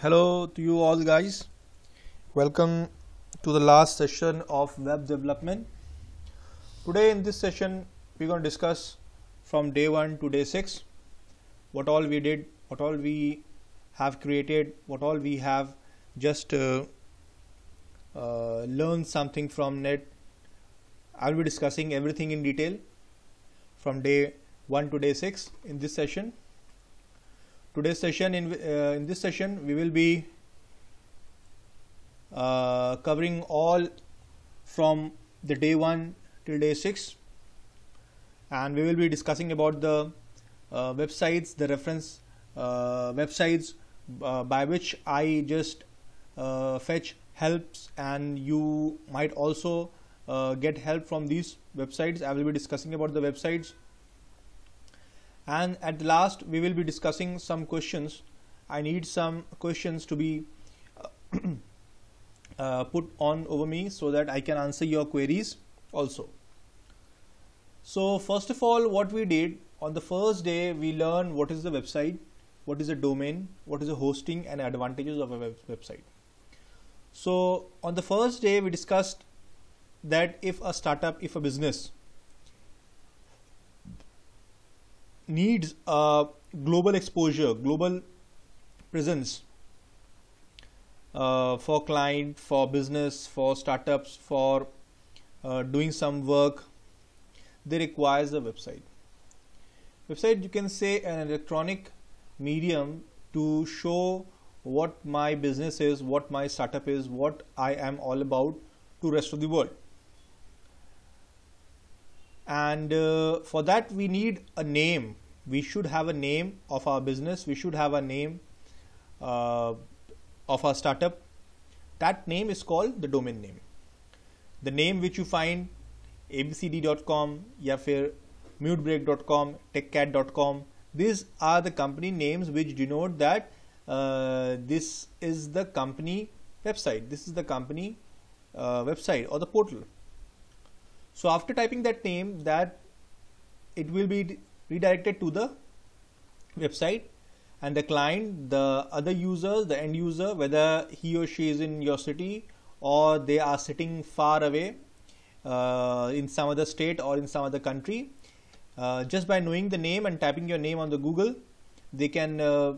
hello to you all guys welcome to the last session of web development today in this session we're going to discuss from day 1 to day 6 what all we did what all we have created what all we have just uh, uh, learned something from net i'll be discussing everything in detail from day 1 to day 6 in this session today's session in uh, in this session we will be uh, covering all from the day 1 till day 6 and we will be discussing about the uh, websites the reference uh, websites uh, by which I just uh, fetch helps and you might also get help from these websites I will be discussing about the websites and at the last we will be discussing some questions I need some questions to be uh, uh, put on over me so that I can answer your queries also so first of all what we did on the first day we learned what is the website what is a domain what is the hosting and advantages of a web website so on the first day we discussed that if a startup if a business needs a global exposure, global presence uh, for client, for business, for startups, for uh, doing some work. They requires a website. Website you can say an electronic medium to show what my business is, what my startup is, what I am all about to rest of the world and uh, for that we need a name we should have a name of our business we should have a name uh, of our startup that name is called the domain name the name which you find abcd.com yafir फिर mutebreak.com techcat.com these are the company names which denote that uh, this is the company website this is the company uh, website or the portal so after typing that name that it will be redirected to the website and the client, the other users, the end user, whether he or she is in your city or they are sitting far away uh, in some other state or in some other country. Uh, just by knowing the name and typing your name on the Google, they can uh,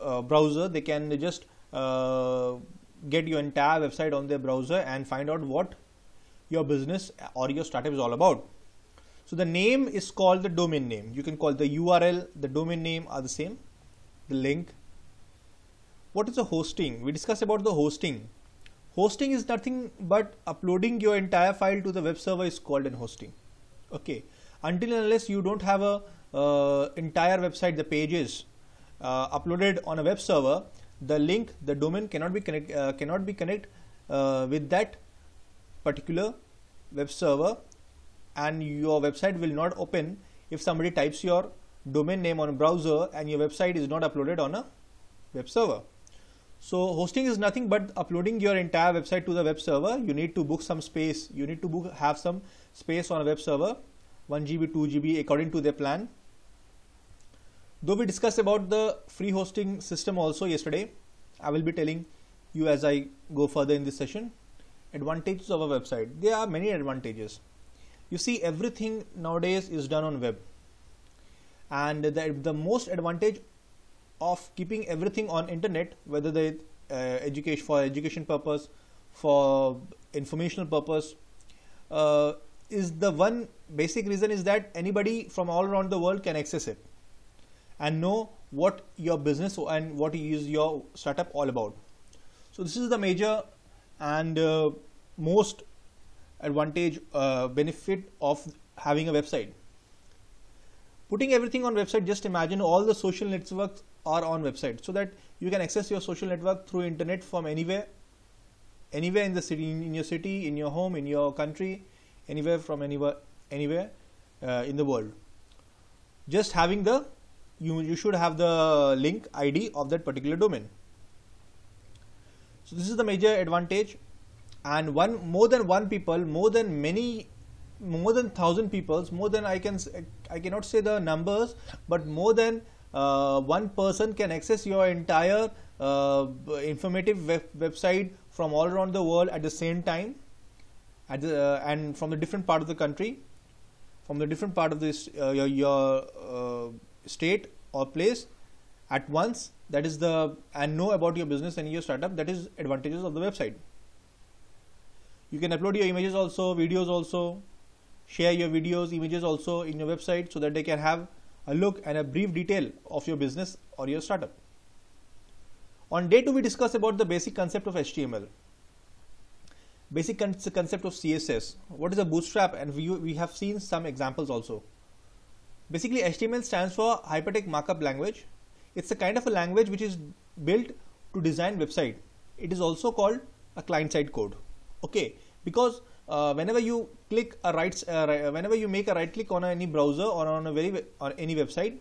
uh browser, they can just uh, get your entire website on their browser and find out what your business or your startup is all about. So the name is called the domain name. You can call the URL, the domain name are the same, the link. What is the hosting? We discussed about the hosting. Hosting is nothing but uploading your entire file to the web server is called an hosting. Okay. Until unless you don't have a uh, entire website, the pages uh, uploaded on a web server, the link, the domain cannot be connect, uh, cannot be connect uh, with that particular web server and your website will not open if somebody types your domain name on a browser and your website is not uploaded on a web server. So hosting is nothing but uploading your entire website to the web server. You need to book some space. You need to book, have some space on a web server, 1 GB, 2 GB according to their plan. Though we discussed about the free hosting system also yesterday, I will be telling you as I go further in this session advantages of a website there are many advantages you see everything nowadays is done on web and the, the most advantage of keeping everything on internet whether they uh, education for education purpose for informational purpose uh, is the one basic reason is that anybody from all around the world can access it and know what your business and what is your startup all about so this is the major and uh, most advantage uh, benefit of having a website putting everything on website just imagine all the social networks are on website so that you can access your social network through internet from anywhere anywhere in the city in your city in your home in your country anywhere from anywhere anywhere uh, in the world just having the you you should have the link id of that particular domain so this is the major advantage and one more than one people, more than many, more than thousand peoples, more than I can, I cannot say the numbers, but more than uh, one person can access your entire uh, informative web website from all around the world at the same time at the, uh, and from the different part of the country, from the different part of this, uh, your, your uh, state or place at once that is the and know about your business and your startup that is advantages of the website you can upload your images also videos also share your videos images also in your website so that they can have a look and a brief detail of your business or your startup on day 2 we discuss about the basic concept of html basic con concept of css what is a bootstrap and we, we have seen some examples also basically html stands for hypertext markup language it's a kind of a language which is built to design website. It is also called a client side code. Okay, because uh, whenever you click a right, uh, uh, whenever you make a right click on any browser or on a very or any website,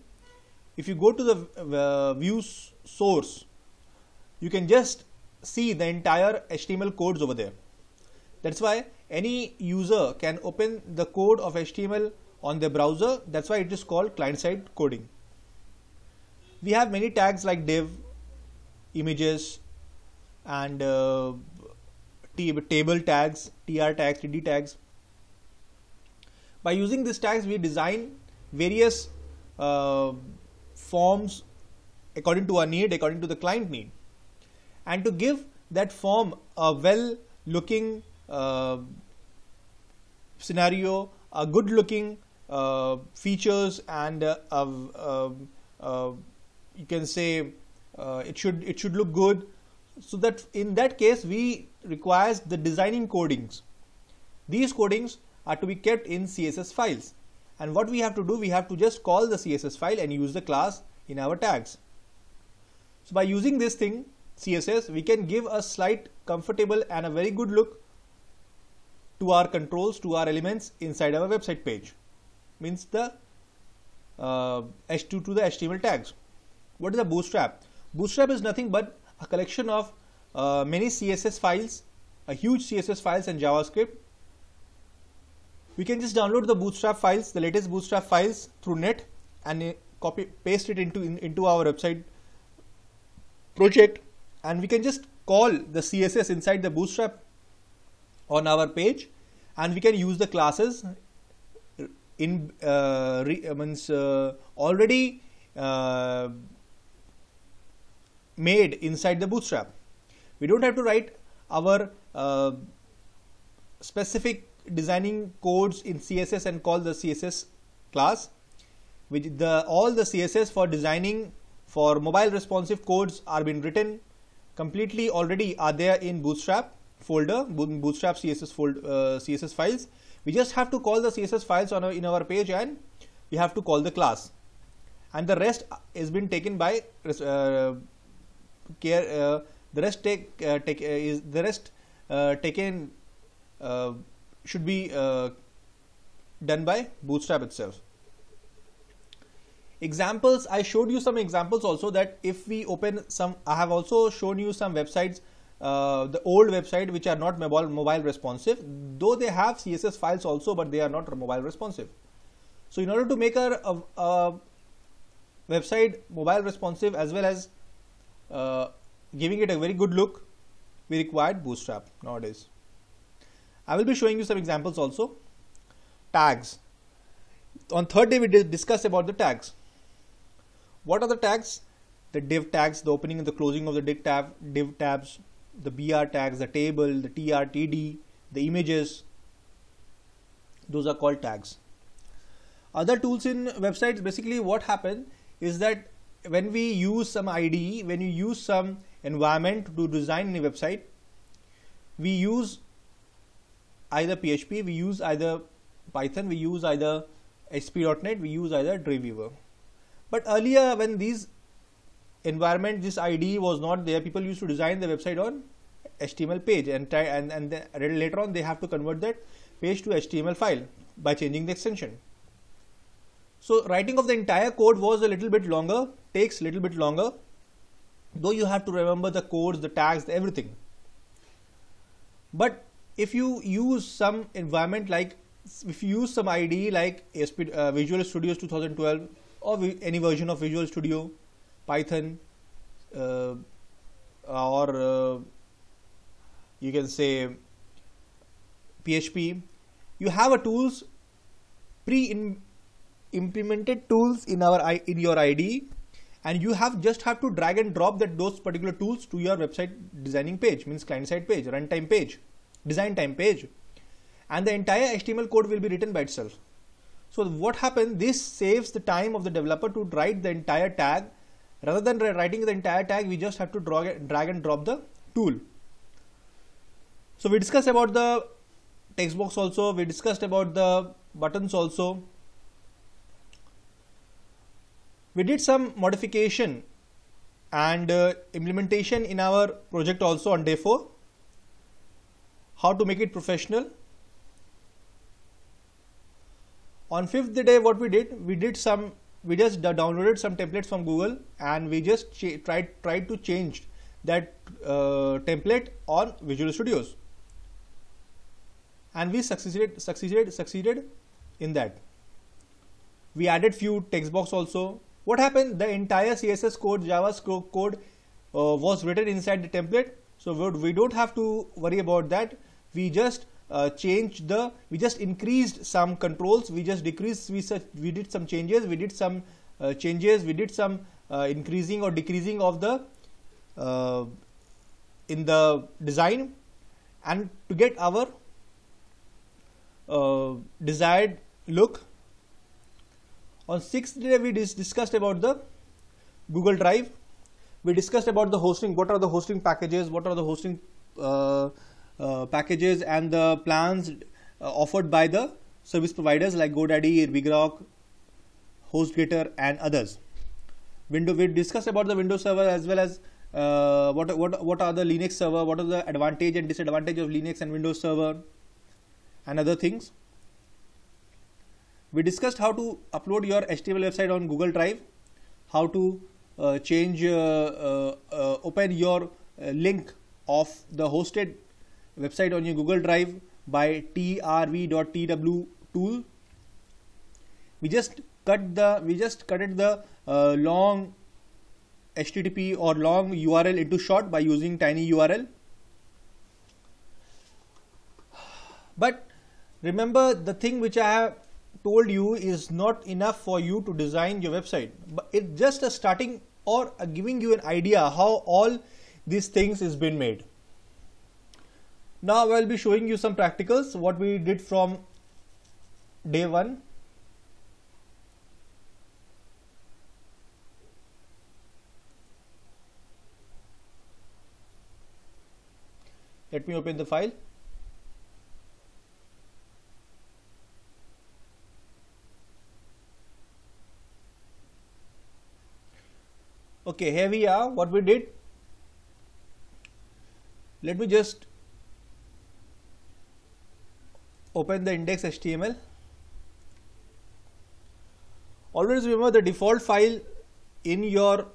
if you go to the uh, views source, you can just see the entire HTML codes over there. That's why any user can open the code of HTML on their browser. That's why it is called client side coding we have many tags like div images and uh, table tags tr tags td tags by using these tags we design various uh, forms according to our need according to the client need and to give that form a well looking uh, scenario a good looking uh, features and uh, a, you can say uh, it should it should look good so that in that case we requires the designing codings these codings are to be kept in css files and what we have to do we have to just call the css file and use the class in our tags so by using this thing css we can give a slight comfortable and a very good look to our controls to our elements inside our website page means the uh, h2 to the html tags what is a bootstrap? Bootstrap is nothing but a collection of uh, many CSS files, a huge CSS files and JavaScript. We can just download the bootstrap files, the latest bootstrap files through net and uh, copy paste it into in, into our website project and we can just call the CSS inside the bootstrap on our page and we can use the classes in uh, re, means, uh, already uh, made inside the bootstrap. We don't have to write our uh, specific designing codes in CSS and call the CSS class. Which the all the CSS for designing for mobile responsive codes are been written completely already are there in Bootstrap folder, Bootstrap CSS fold, uh, CSS files. We just have to call the CSS files on our, in our page and we have to call the class and the rest is been taken by uh, care uh, the rest take uh, take uh, is the rest uh, taken uh, should be uh, done by bootstrap itself examples i showed you some examples also that if we open some i have also shown you some websites the old website which are not mobile mobile responsive though they have css files also but they are not mobile responsive so in order to make our website mobile responsive as well as uh, giving it a very good look, we required Bootstrap nowadays. I will be showing you some examples also. Tags. On third day, we discussed about the tags. What are the tags? The div tags, the opening and the closing of the div, tab, div tabs, the BR tags, the table, the TR, TD, the images. Those are called tags. Other tools in websites, basically what happens is that when we use some IDE, when you use some environment to design a website, we use either PHP, we use either Python, we use either ASP.NET, we use either Dreamweaver. But earlier when these environment, this IDE was not there, people used to design the website on HTML page and and, and later on they have to convert that page to HTML file by changing the extension. So writing of the entire code was a little bit longer, takes a little bit longer, though you have to remember the codes, the tags, everything. But if you use some environment like, if you use some IDE like uh, Visual Studio 2012 or any version of Visual Studio, Python, uh, or uh, you can say PHP, you have a tools pre in implemented tools in our in your IDE and you have just have to drag and drop that those particular tools to your website designing page means client side page runtime page design time page and the entire HTML code will be written by itself. So what happens this saves the time of the developer to write the entire tag rather than writing the entire tag we just have to drag, drag and drop the tool. So we discussed about the text box also we discussed about the buttons also we did some modification and uh, implementation in our project also on day 4. How to make it professional. On 5th day what we did, we did some, we just downloaded some templates from Google and we just tried, tried to change that uh, template on Visual Studios and we succeeded succeeded succeeded in that we added few text box also what happened? The entire CSS code, JavaScript code uh, was written inside the template. So we don't have to worry about that. We just uh, the, we just increased some controls. We just decreased, we, we did some changes, we did some uh, changes, we did some uh, increasing or decreasing of the, uh, in the design and to get our uh, desired look on sixth day, we dis discussed about the Google Drive. We discussed about the hosting. What are the hosting packages? What are the hosting uh, uh, packages and the plans uh, offered by the service providers like GoDaddy, Bigrock, HostGator, and others. Window. We discussed about the Windows Server as well as uh, what what what are the Linux server? What are the advantage and disadvantage of Linux and Windows Server, and other things. We discussed how to upload your HTML website on Google Drive, how to uh, change, uh, uh, uh open your uh, link of the hosted website on your Google Drive by trv.tw tool. We just cut the, we just cutted the uh, long HTTP or long URL into short by using tiny URL. But remember the thing which I have told you is not enough for you to design your website but it's just a starting or a giving you an idea how all these things is been made now i'll be showing you some practicals what we did from day one let me open the file okay here we are what we did let me just open the index HTML always remember the default file in your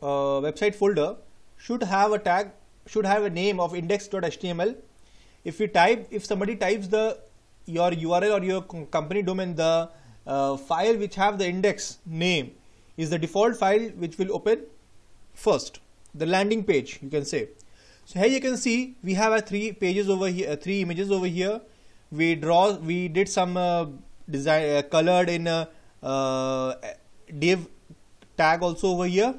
uh, website folder should have a tag should have a name of index.html if you type if somebody types the your url or your company domain the uh, file which have the index name is the default file which will open first the landing page you can say so here you can see we have a three pages over here uh, three images over here we draw we did some uh, design uh, colored in a uh, uh, div tag also over here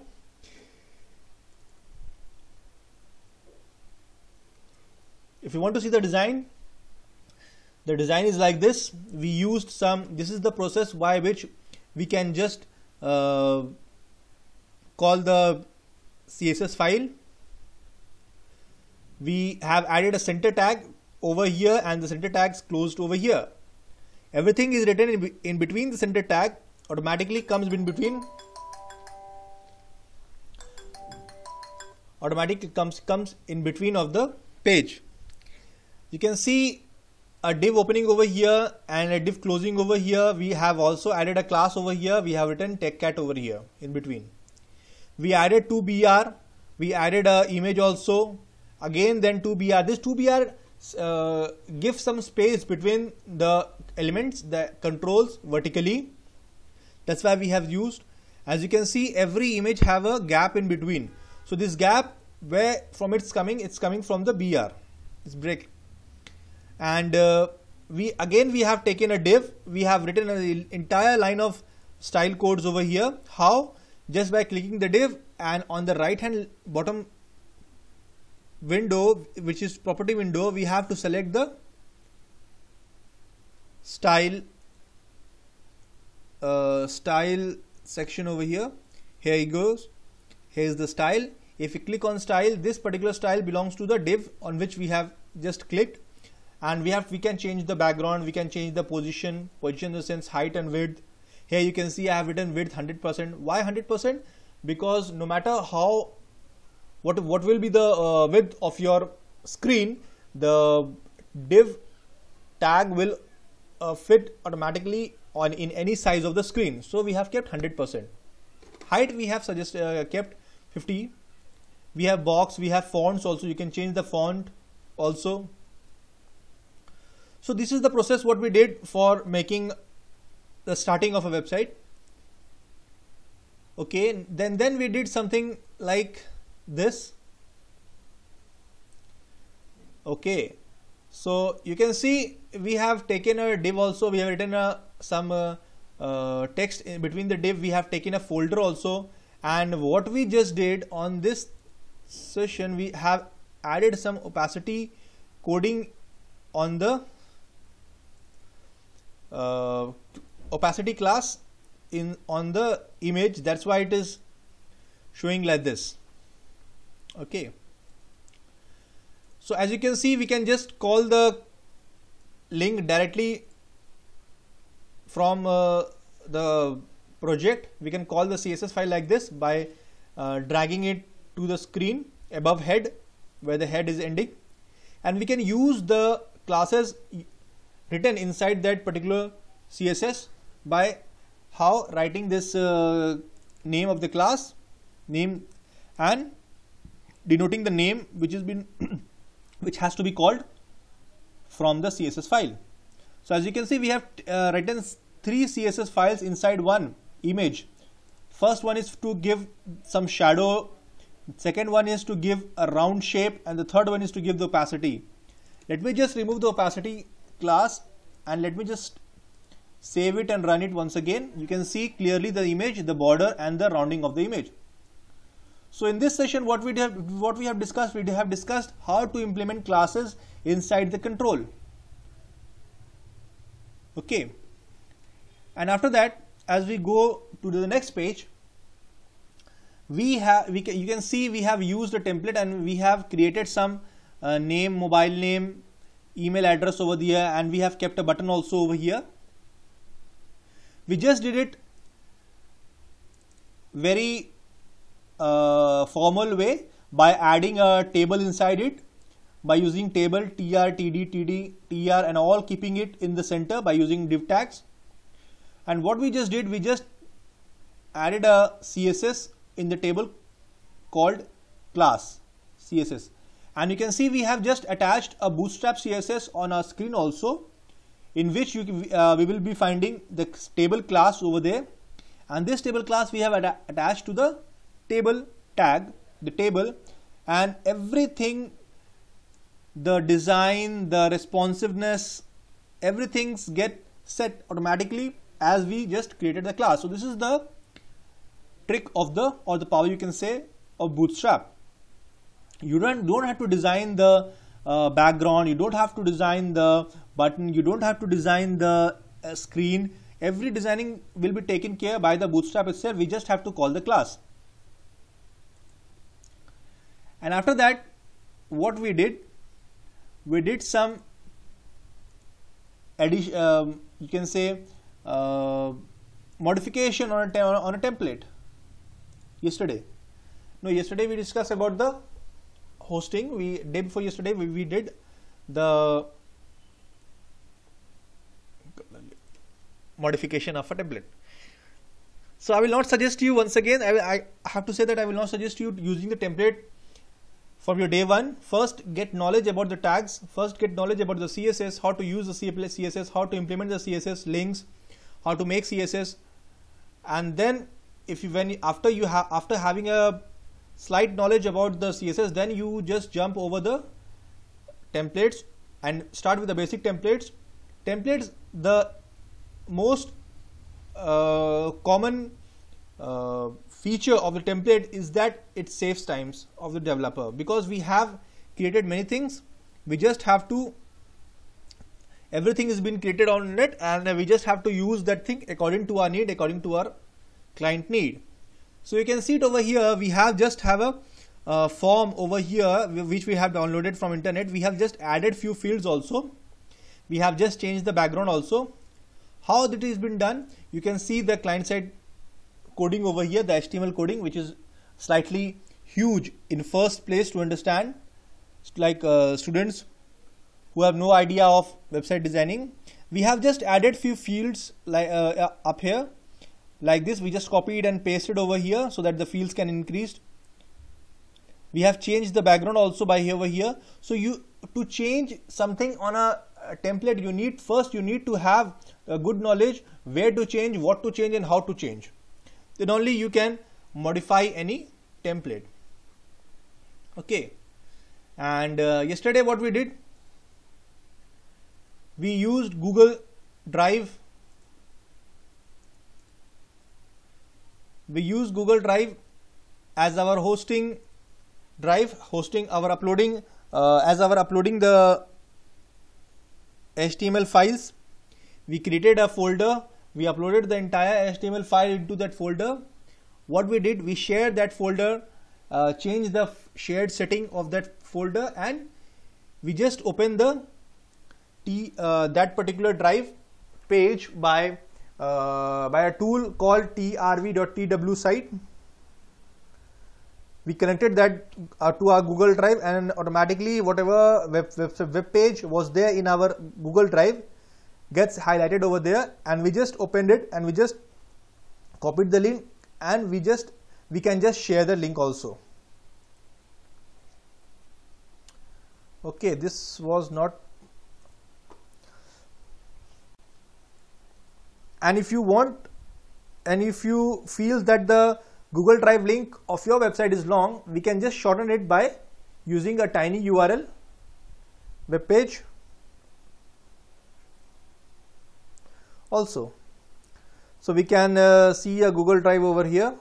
if you want to see the design the design is like this we used some this is the process by which we can just uh, call the CSS file. We have added a center tag over here and the center tags closed over here. Everything is written in, in between the center tag automatically comes in between automatically comes comes in between of the page. You can see a div opening over here and a div closing over here. We have also added a class over here. We have written TechCat over here in between. We added 2BR. We added a image also. Again, then 2BR. This 2BR uh, gives some space between the elements, the controls vertically. That's why we have used. As you can see, every image have a gap in between. So this gap where from it's coming, it's coming from the BR. It's break and uh, we again we have taken a div we have written an entire line of style codes over here how just by clicking the div and on the right hand bottom window which is property window we have to select the style uh, style section over here here it goes here is the style if you click on style this particular style belongs to the div on which we have just clicked and we have we can change the background we can change the position position in the sense height and width here you can see I have written width 100% why 100% because no matter how what what will be the uh, width of your screen the div tag will uh, fit automatically on in any size of the screen so we have kept 100% height we have suggested uh, kept 50 we have box we have fonts also you can change the font also so this is the process what we did for making the starting of a website. Okay, then, then we did something like this. Okay, so you can see we have taken a div also, we have written a, some uh, uh, text in between the div, we have taken a folder also. And what we just did on this session, we have added some opacity coding on the uh, opacity class in on the image that's why it is showing like this okay so as you can see we can just call the link directly from uh, the project we can call the css file like this by uh, dragging it to the screen above head where the head is ending and we can use the classes written inside that particular css by how writing this uh, name of the class name and denoting the name which has been which has to be called from the css file so as you can see we have uh, written three css files inside one image first one is to give some shadow second one is to give a round shape and the third one is to give the opacity let me just remove the opacity class and let me just save it and run it once again you can see clearly the image the border and the rounding of the image so in this session what we have what we have discussed we have discussed how to implement classes inside the control okay and after that as we go to the next page we have we can, you can see we have used a template and we have created some uh, name mobile name email address over here and we have kept a button also over here. We just did it very uh, formal way by adding a table inside it by using table tr, td, td, tr and all keeping it in the center by using div tags. And what we just did, we just added a CSS in the table called class CSS and you can see we have just attached a bootstrap css on our screen also in which you, uh, we will be finding the table class over there and this table class we have attached to the table tag the table and everything the design the responsiveness everything's get set automatically as we just created the class so this is the trick of the or the power you can say of bootstrap you don't don't have to design the uh, background you don't have to design the button you don't have to design the uh, screen every designing will be taken care by the bootstrap itself we just have to call the class and after that what we did we did some addition um, you can say uh, modification on a, on a template yesterday no yesterday we discussed about the hosting we day before yesterday we, we did the modification of a template so I will not suggest you once again I, will, I have to say that I will not suggest you using the template from your day one first get knowledge about the tags first get knowledge about the css how to use the css how to implement the css links how to make css and then if you when after you have after having a slight knowledge about the CSS, then you just jump over the templates and start with the basic templates. Templates, the most uh, common uh, feature of the template is that it saves times of the developer because we have created many things. We just have to everything has been created on it and we just have to use that thing according to our need according to our client need so you can see it over here. We have just have a uh, form over here, which we have downloaded from internet. We have just added few fields also. We have just changed the background also. How that is been done? You can see the client side coding over here, the HTML coding, which is slightly huge in first place to understand like uh, students who have no idea of website designing we have just added few fields like uh, up here like this we just copied and pasted over here so that the fields can increase we have changed the background also by over here so you to change something on a, a template you need first you need to have a good knowledge where to change what to change and how to change then only you can modify any template okay and uh, yesterday what we did we used google drive we use Google Drive as our hosting drive hosting our uploading uh, as our uploading the HTML files we created a folder we uploaded the entire HTML file into that folder what we did we shared that folder uh, change the shared setting of that folder and we just open the t uh, that particular drive page by uh, by a tool called trv.tw site. We connected that uh, to our Google Drive and automatically whatever web, web, web page was there in our Google Drive gets highlighted over there and we just opened it and we just copied the link and we just we can just share the link also okay this was not and if you want and if you feel that the Google Drive link of your website is long, we can just shorten it by using a tiny URL web page. Also, so we can uh, see a Google Drive over here.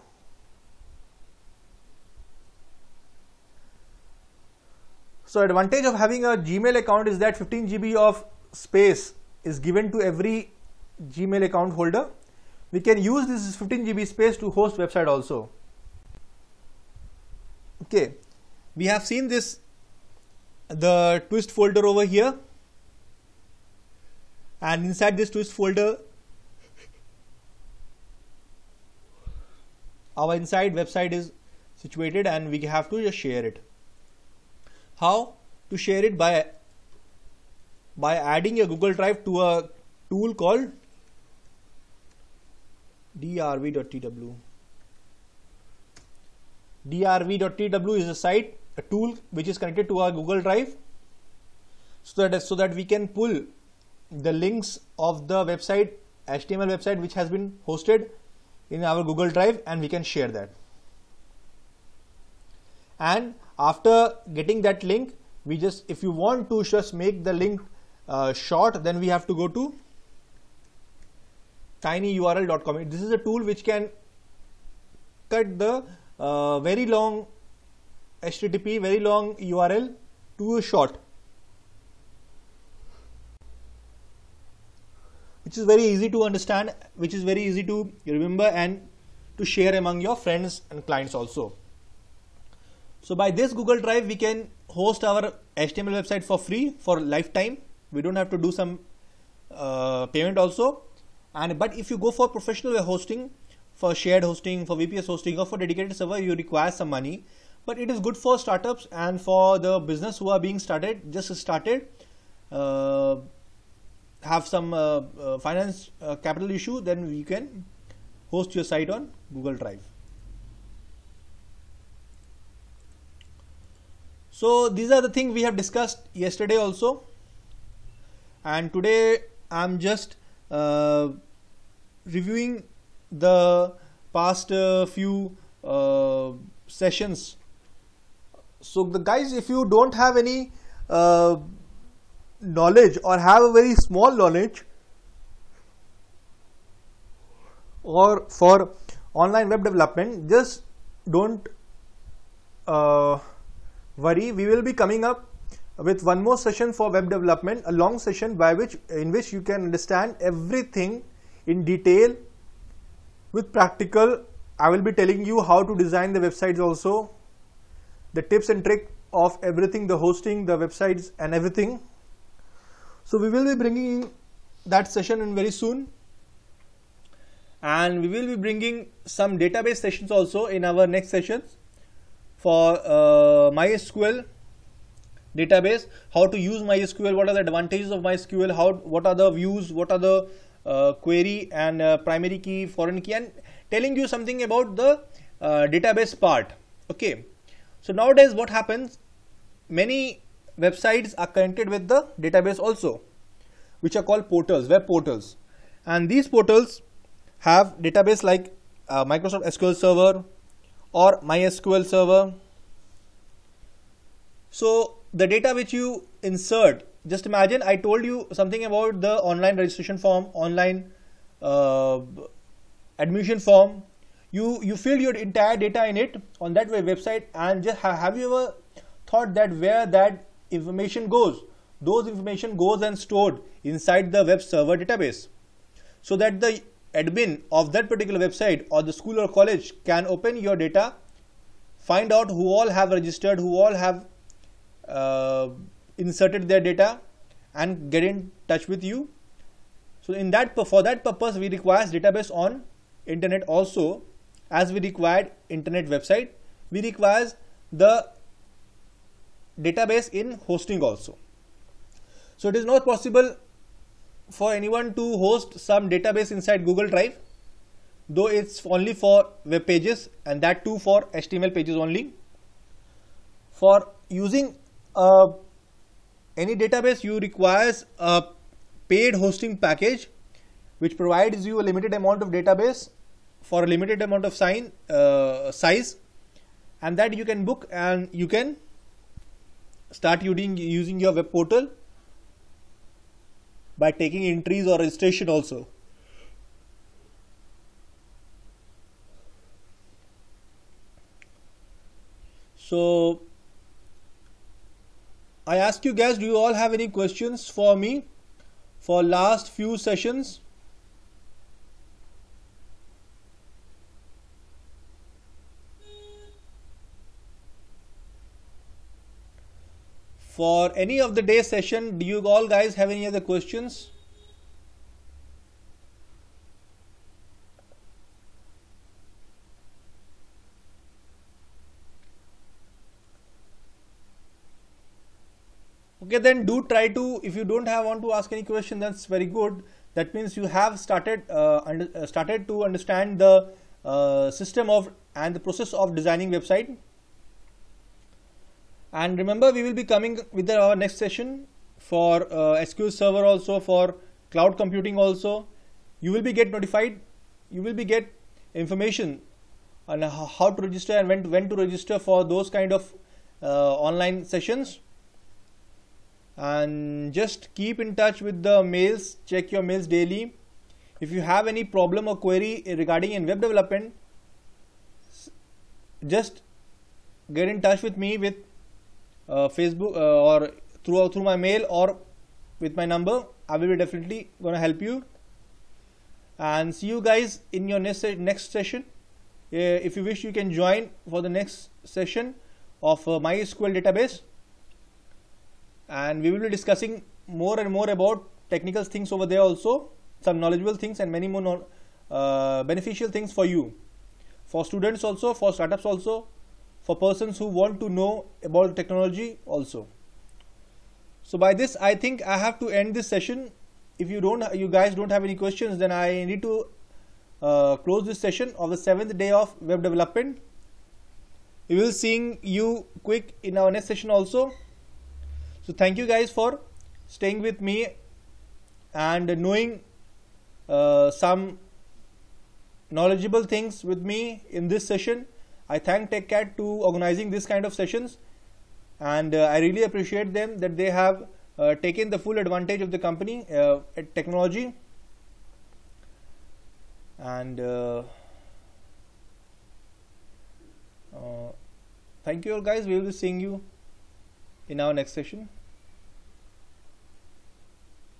So advantage of having a Gmail account is that 15 GB of space is given to every Gmail account holder. We can use this 15 GB space to host website also. Okay, we have seen this the twist folder over here and inside this twist folder our inside website is situated and we have to just share it how to share it by by adding a google drive to a tool called drv.tw drv.tw is a site a tool which is connected to our google drive so that so that we can pull the links of the website html website which has been hosted in our google drive and we can share that and after getting that link we just if you want to just make the link uh, short then we have to go to tinyurl.com. This is a tool which can cut the uh, very long HTTP, very long URL to a short, which is very easy to understand, which is very easy to remember and to share among your friends and clients also. So by this Google Drive, we can host our HTML website for free for lifetime. We don't have to do some uh, payment also and but if you go for professional hosting for shared hosting for vps hosting or for dedicated server you require some money but it is good for startups and for the business who are being started just started uh, have some uh, uh, finance uh, capital issue then you can host your site on google drive so these are the things we have discussed yesterday also and today i'm just uh, reviewing the past uh, few uh, sessions so the guys if you don't have any uh, knowledge or have a very small knowledge or for online web development just don't uh, worry we will be coming up with one more session for web development, a long session by which in which you can understand everything in detail with practical. I will be telling you how to design the websites also, the tips and trick of everything, the hosting, the websites and everything. So we will be bringing that session in very soon. And we will be bringing some database sessions also in our next sessions for uh, MySQL database, how to use MySQL, what are the advantages of MySQL, how, what are the views, what are the uh, query and uh, primary key, foreign key, and telling you something about the uh, database part. Okay. So nowadays what happens, many websites are connected with the database also, which are called portals, web portals. And these portals have database like uh, Microsoft SQL Server or MySQL Server. So the data which you insert, just imagine I told you something about the online registration form, online uh, admission form. You, you fill your entire data in it on that website and just ha have you ever thought that where that information goes? Those information goes and stored inside the web server database so that the admin of that particular website or the school or college can open your data, find out who all have registered, who all have uh, inserted their data and get in touch with you. So in that for that purpose, we require database on internet also as we required internet website. We requires the database in hosting also. So it is not possible for anyone to host some database inside Google Drive though it's only for web pages and that too for HTML pages only. For using uh, any database you requires a paid hosting package which provides you a limited amount of database for a limited amount of sign uh, size and that you can book and you can start using using your web portal by taking entries or registration also so I ask you guys, do you all have any questions for me for last few sessions? For any of the day session, do you all guys have any other questions? okay then do try to if you don't have want to ask any question that's very good that means you have started uh, uh started to understand the uh, system of and the process of designing website and remember we will be coming with our next session for uh, SQL server also for cloud computing also you will be get notified you will be get information on how to register and when to, when to register for those kind of uh, online sessions and just keep in touch with the mails check your mails daily if you have any problem or query regarding in web development just get in touch with me with uh, facebook uh, or through uh, through my mail or with my number i will be definitely going to help you and see you guys in your next next session uh, if you wish you can join for the next session of uh, mysql database and we will be discussing more and more about technical things over there also some knowledgeable things and many more uh, beneficial things for you for students also for startups also for persons who want to know about technology also so by this i think i have to end this session if you don't you guys don't have any questions then i need to uh, close this session of the seventh day of web development we will seeing you quick in our next session also so thank you guys for staying with me and knowing uh, some knowledgeable things with me in this session. I thank TechCat to organizing this kind of sessions and uh, I really appreciate them that they have uh, taken the full advantage of the company uh, technology and uh, uh, thank you all guys we will be seeing you in our next session